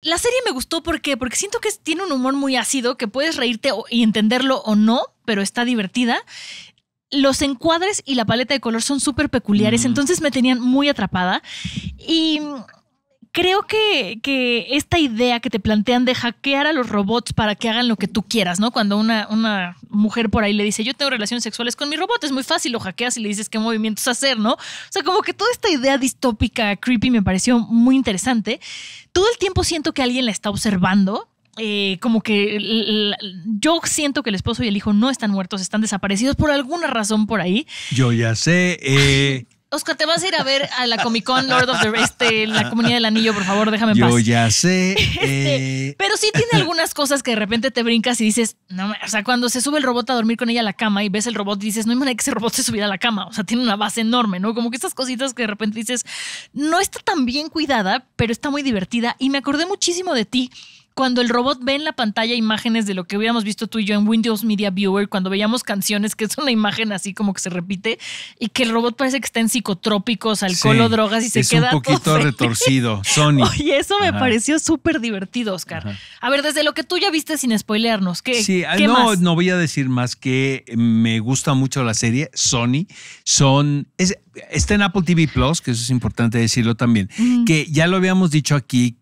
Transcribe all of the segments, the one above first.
La serie me gustó porque, porque siento que tiene un humor muy ácido, que puedes reírte y entenderlo o no, pero está divertida. Los encuadres y la paleta de color son súper peculiares, entonces me tenían muy atrapada. Y creo que, esta idea que te plantean de hackear a los robots para que hagan lo que tú quieras, ¿no? Cuando una, mujer por ahí le dice, yo tengo relaciones sexuales con mi robot, es muy fácil, lo hackeas y le dices qué movimientos hacer, ¿no? O sea, como que toda esta idea distópica, creepy, me pareció muy interesante. Todo el tiempo siento que alguien la está observando eh, como que yo siento que el esposo y el hijo no están muertos, están desaparecidos por alguna razón por ahí. Yo ya sé, eh, Oscar, te vas a ir a ver a la Comic Con Lord of the Este, la comunidad del anillo, por favor, déjame en Yo ya sé. Este, eh. Pero sí tiene algunas cosas que de repente te brincas y dices, no, o sea, cuando se sube el robot a dormir con ella a la cama y ves el robot y dices, no hay manera que ese robot se subiera a la cama. O sea, tiene una base enorme, ¿no? Como que estas cositas que de repente dices, no está tan bien cuidada, pero está muy divertida. Y me acordé muchísimo de ti cuando el robot ve en la pantalla imágenes de lo que hubiéramos visto tú y yo en Windows Media Viewer, cuando veíamos canciones, que es una imagen así como que se repite, y que el robot parece que está en psicotrópicos, alcohol o drogas y se es queda. Un poquito retorcido, Sony. Y eso me pareció súper divertido, Oscar. A ver, desde lo que tú ya viste sin spoilearnos, ¿qué, sí, no, no voy a decir más que me gusta mucho la serie Sony. Son. está en Apple TV Plus, que eso es importante decirlo también, que ya lo habíamos dicho aquí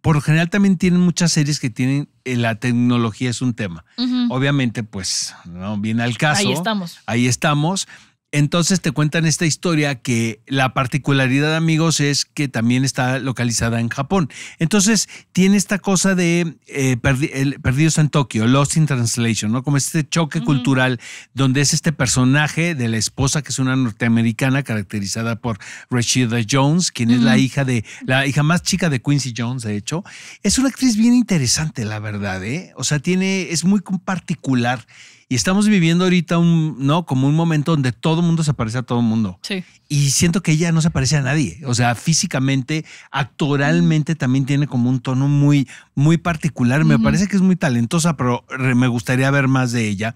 por lo general también tienen muchas series que tienen eh, la tecnología es un tema. Obviamente, pues no viene al caso. Ahí estamos. Ahí estamos. Entonces te cuentan esta historia que la particularidad, amigos, es que también está localizada en Japón. Entonces tiene esta cosa de eh, Perdidos en Tokio, Lost in Translation, ¿no? Como este choque cultural donde es este personaje de la esposa que es una norteamericana caracterizada por Rashida Jones, quien es la hija de la hija más chica de Quincy Jones, de hecho. Es una actriz bien interesante, la verdad, ¿eh? O sea, tiene es muy particular y estamos viviendo ahorita un, ¿no? Como un momento donde todo el mundo se parece a todo el mundo. Y siento que ella no se parece a nadie. O sea, físicamente, actoralmente también tiene como un tono muy, muy particular. Me parece que es muy talentosa, pero me gustaría ver más de ella.